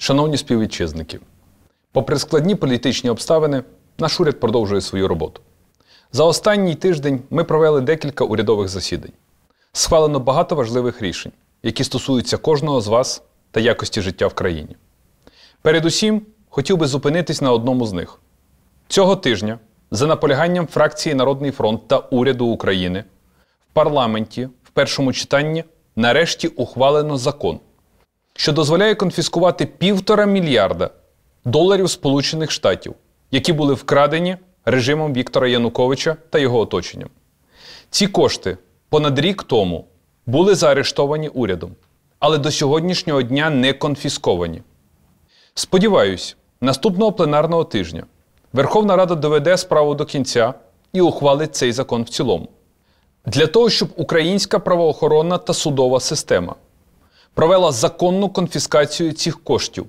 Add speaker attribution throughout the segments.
Speaker 1: Шановні співвітчизники, попри складні політичні обставини, наш уряд продовжує свою роботу. За останній тиждень ми провели декілька урядових засідань. Схвалено багато важливих рішень, які стосуються кожного з вас та якості життя в країні. Передусім, хотів би зупинитись на одному з них. Цього тижня, за наполяганням фракції Народний фронт та уряду України, в парламенті в першому читанні нарешті ухвалено закон що дозволяє конфіскувати півтора мільярда доларів Сполучених Штатів, які були вкрадені режимом Віктора Януковича та його оточенням. Ці кошти понад рік тому були заарештовані урядом, але до сьогоднішнього дня не конфісковані. Сподіваюсь, наступного пленарного тижня Верховна Рада доведе справу до кінця і ухвалить цей закон в цілому. Для того, щоб українська правоохоронна та судова система провела законну конфіскацію цих коштів.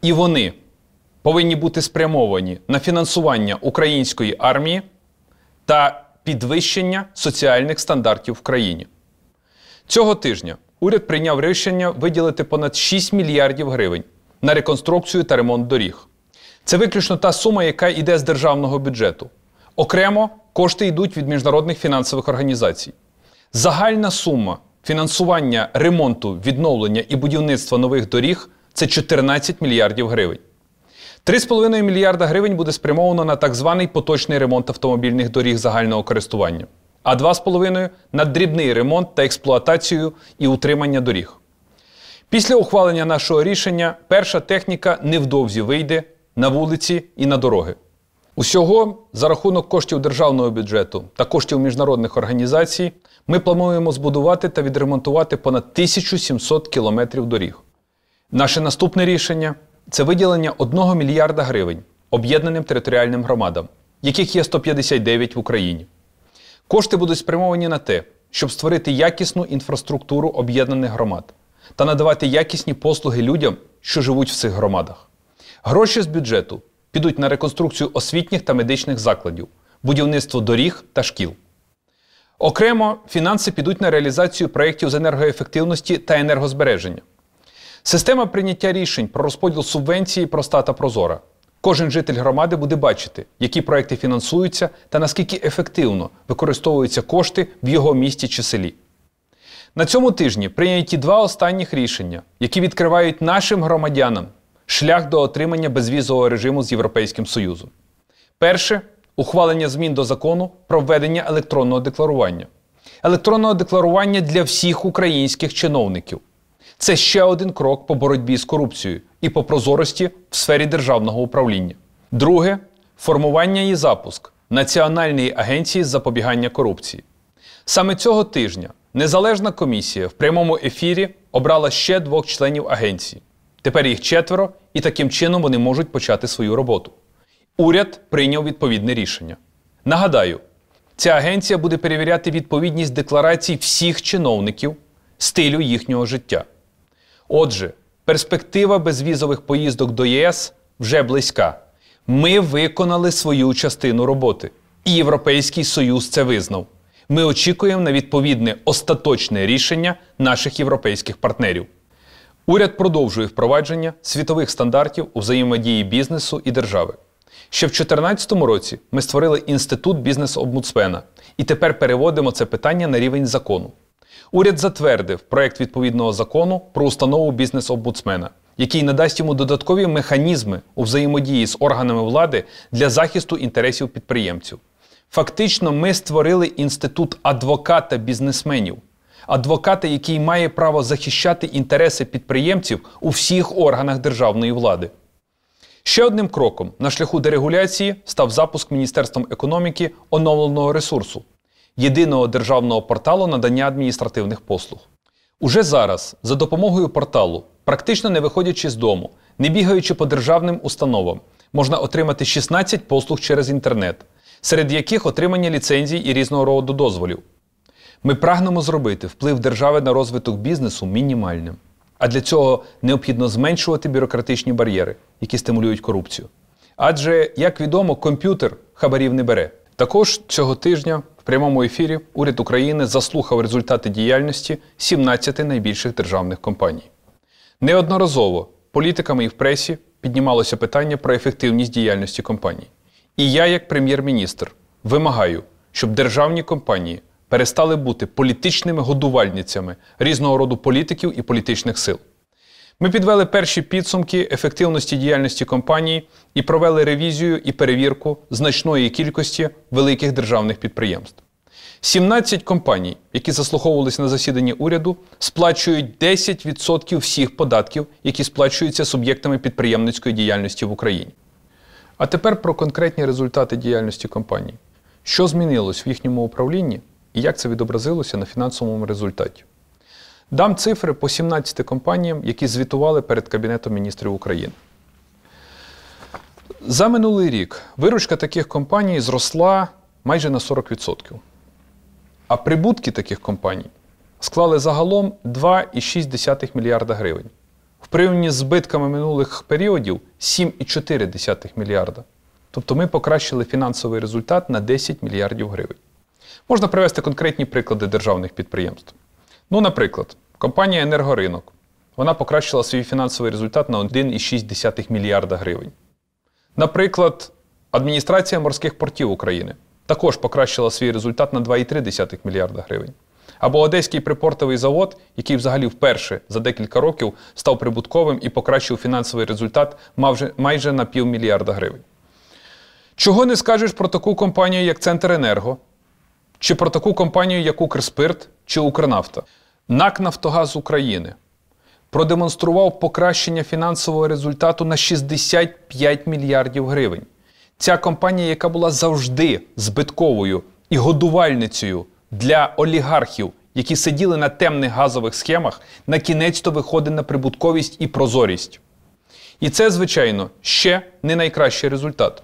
Speaker 1: І вони повинні бути спрямовані на фінансування української армії та підвищення соціальних стандартів в країні. Цього тижня уряд прийняв рішення виділити понад 6 мільярдів гривень на реконструкцію та ремонт доріг. Це виключно та сума, яка йде з державного бюджету. Окремо кошти йдуть від міжнародних фінансових організацій. Загальна сума Фінансування ремонту, відновлення і будівництва нових доріг це 14 мільярдів гривень. 3,5 мільярда гривень буде спрямовано на так званий поточний ремонт автомобільних доріг загального користування, а 2,5 на дрібний ремонт та експлуатацію і утримання доріг. Після ухвалення нашого рішення перша техніка невдовзі вийде на вулиці і на дороги. Усього за рахунок коштів державного бюджету та коштів міжнародних організацій. Ми плануємо збудувати та відремонтувати понад 1700 кілометрів доріг. Наше наступне рішення це виділення 1 мільярда гривень об'єднаним територіальним громадам, яких є 159 в Україні. Кошти будуть спрямовані на те, щоб створити якісну інфраструктуру об'єднаних громад та надавати якісні послуги людям, що живуть в цих громадах. Гроші з бюджету підуть на реконструкцію освітніх та медичних закладів, будівництво доріг та шкіл. Окремо, фінанси підуть на реалізацію проєктів з енергоефективності та енергозбереження. Система прийняття рішень про розподіл субвенції проста та прозора. Кожен житель громади буде бачити, які проекти фінансуються та наскільки ефективно використовуються кошти в його місті чи селі. На цьому тижні прийняті два останніх рішення, які відкривають нашим громадянам шлях до отримання безвізового режиму з Європейським Союзом. Перше ухвалення змін до закону про введення електронного декларування. Електронного декларування для всіх українських чиновників. Це ще один крок по боротьбі з корупцією і по прозорості в сфері державного управління. Друге формування і запуск Національної агенції з запобігання корупції. Саме цього тижня незалежна комісія в прямому ефірі обрала ще двох членів агенції. Тепер їх четверо, і таким чином вони можуть почати свою роботу. Уряд прийняв відповідне рішення. Нагадаю, ця агенція буде перевіряти відповідність декларацій всіх чиновників стилю їхнього життя. Отже, перспектива безвізових поїздок до ЄС вже близька. Ми виконали свою частину роботи, і Європейський Союз це визнав. Ми очікуємо на відповідне остаточне рішення наших європейських партнерів. Уряд продовжує впровадження світових стандартів у взаємодії бізнесу і держави. Ще в 2014 році ми створили інститут бізнес-обмудсмена і тепер переводимо це питання на рівень закону. Уряд затвердив проект відповідного закону про установу бізнес-обмудсмена, який надасть йому додаткові механізми у взаємодії з органами влади для захисту інтересів підприємців. Фактично, ми створили інститут адвоката бізнесменів, адвоката, який має право захищати інтереси підприємців у всіх органах державної влади. Ще одним кроком на шляху дерегуляції став запуск Міністерством економіки оновленого ресурсу єдиного державного порталу надання адміністративних послуг. Уже зараз за допомогою порталу, практично не виходячи з дому, не бігаючи по державним установам, можна отримати 16 послуг через інтернет, серед яких отримання ліцензій і різного роду дозволів. Ми прагнемо зробити вплив держави на розвиток бізнесу мінімальним. А для цього необхідно зменшувати бюрократичні бар'єри, які стимулюють корупцію. Адже, як відомо, комп'ютер хабарів не бере. Також цього тижня в прямому ефірі уряд України заслухав результати діяльності 17 найбільших державних компаній. Неодноразово політиками і в пресі піднімалося питання про ефективність діяльності компаній. І я, як прем'єр-міністр, вимагаю, щоб державні компанії перестали бути політичними годувальницями різного роду політиків і політичних сил. Ми підвели перші підсумки ефективності діяльності компанії і провели ревізію і перевірку значної кількості великих державних підприємств. 17 компаній, які заслуховувалися на засіданні уряду, сплачують 10% всіх податків, які сплачуються суб'єктами підприємницької діяльності в Україні. А тепер про конкретні результати діяльності компаній. Що змінилось в їхньому управлінні і як це відобразилося на фінансовому результаті. Дам цифри по 17 компаніям, які звітували перед Кабінетом міністрів України. За минулий рік виручка таких компаній зросла майже на 40%. А прибутки таких компаній склали загалом 2,6 мільярда гривень. В порівнянні з збитками минулих періодів 7,4 мільярда. Тобто ми покращили фінансовий результат на 10 мільярдів гривень. Можна привести конкретні приклади державних підприємств. Ну, наприклад, компанія енергоринок вона покращила свій фінансовий результат на 1,6 мільярда гривень. Наприклад, адміністрація морських портів України також покращила свій результат на 2,3 мільярда гривень. Або Одеський припортовий завод, який взагалі вперше за декілька років став прибутковим і покращив фінансовий результат майже на півмільярда гривень. Чого не скажеш про таку компанію, як Центренерго? чи про таку компанію, як Укрспирт чи Укрнафта. НАК Нафтогаз України продемонстрував покращення фінансового результату на 65 мільярдів гривень. Ця компанія, яка була завжди збитковою і годувальницею для олігархів, які сиділи на темних газових схемах, на кінець то виходить на прибутковість і прозорість. І це, звичайно, ще не найкращий результат.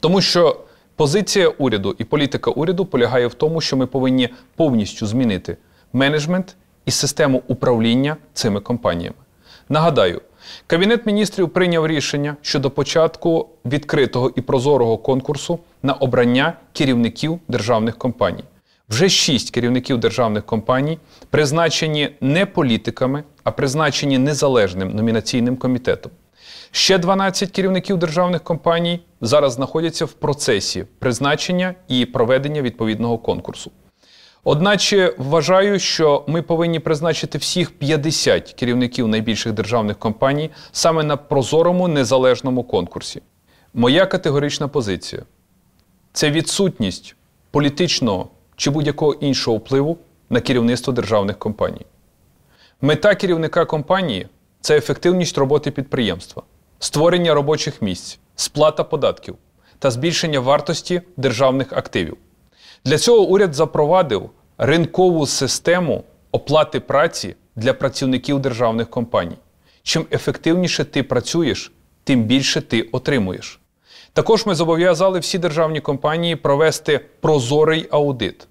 Speaker 1: Тому що Позиція уряду і політика уряду полягає в тому, що ми повинні повністю змінити менеджмент і систему управління цими компаніями. Нагадаю, Кабінет міністрів прийняв рішення щодо початку відкритого і прозорого конкурсу на обрання керівників державних компаній. Вже шість керівників державних компаній призначені не політиками, а призначені незалежним номінаційним комітетом. Ще 12 керівників державних компаній зараз знаходяться в процесі призначення і проведення відповідного конкурсу. Одначе вважаю, що ми повинні призначити всіх 50 керівників найбільших державних компаній саме на прозорому незалежному конкурсі. Моя категорична позиція це відсутність політичного чи будь-якого іншого впливу на керівництво державних компаній. Мета керівника компанії це ефективність роботи підприємства, створення робочих місць, сплата податків та збільшення вартості державних активів. Для цього уряд запровадив ринкову систему оплати праці для працівників державних компаній. Чим ефективніше ти працюєш, тим більше ти отримуєш. Також ми зобов'язали всі державні компанії провести прозорий аудит.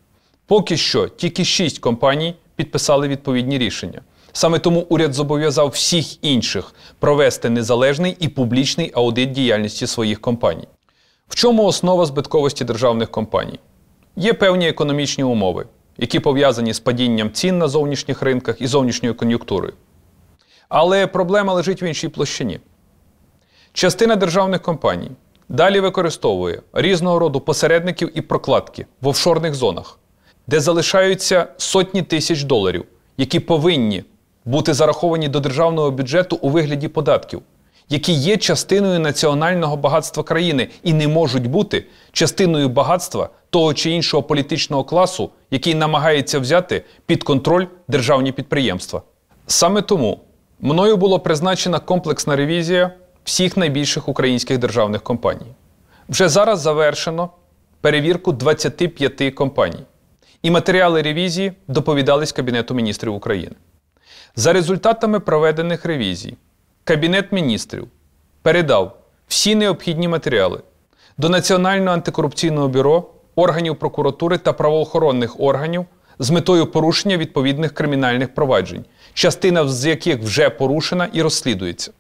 Speaker 1: Поки що тільки шість компаній підписали відповідні рішення. Саме тому уряд зобов'язав всіх інших провести незалежний і публічний аудит діяльності своїх компаній. В чому основа збитковості державних компаній? Є певні економічні умови, які пов'язані з падінням цін на зовнішніх ринках і зовнішньою кон'юнктурою. Але проблема лежить в іншій площині. Частина державних компаній далі використовує різного роду посередників і прокладки в офшорних зонах, де залишаються сотні тисяч доларів, які повинні бути зараховані до державного бюджету у вигляді податків, які є частиною національного багатства країни і не можуть бути частиною багатства того чи іншого політичного класу, який намагається взяти під контроль державні підприємства. Саме тому мною було призначена комплексна ревізія всіх найбільших українських державних компаній. Вже зараз завершено перевірку 25 компаній. І матеріали ревізії доповідались Кабінету міністрів України. За результатами проведених ревізій, Кабінет міністрів передав всі необхідні матеріали до Національного антикорупційного бюро, органів прокуратури та правоохоронних органів з метою порушення відповідних кримінальних проваджень, частина з яких вже порушена і розслідується.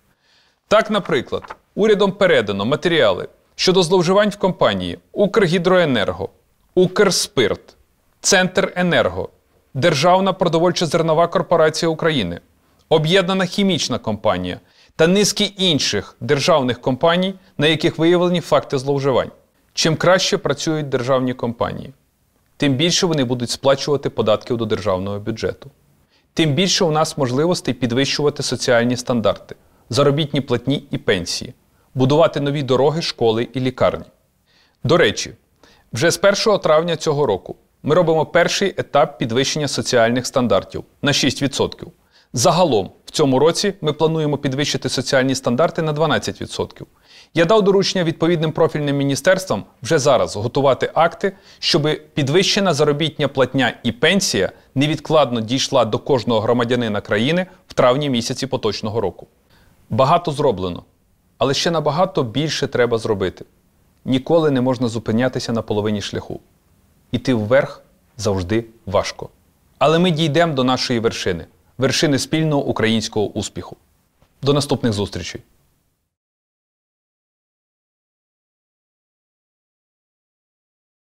Speaker 1: Так, наприклад, урядом передано матеріали щодо зловживань в компанії Укргідроенерго, Укрспирт, Центр Енерго. Державна продовольча зернова корпорація України, Об'єднана хімічна компанія та низки інших державних компаній, на яких виявлені факти зловживань. Чим краще працюють державні компанії, тим більше вони будуть сплачувати податків до державного бюджету. Тим більше у нас можливостей підвищувати соціальні стандарти, заробітні платні і пенсії, будувати нові дороги, школи і лікарні. До речі, вже з 1 травня цього року ми робимо перший етап підвищення соціальних стандартів на 6%. Загалом в цьому році ми плануємо підвищити соціальні стандарти на 12%. Я дав доручення відповідним профільним міністерствам вже зараз готувати акти, щоб підвищена заробітня платня і пенсія невідкладно дійшла до кожного громадянина країни в травні місяці поточного року. Багато зроблено, але ще набагато більше треба зробити. Ніколи не можна зупинятися на половині шляху. Іти вверх завжди важко. Але ми дійдемо до нашої вершини вершини спільного українського успіху. До наступних зустрічей!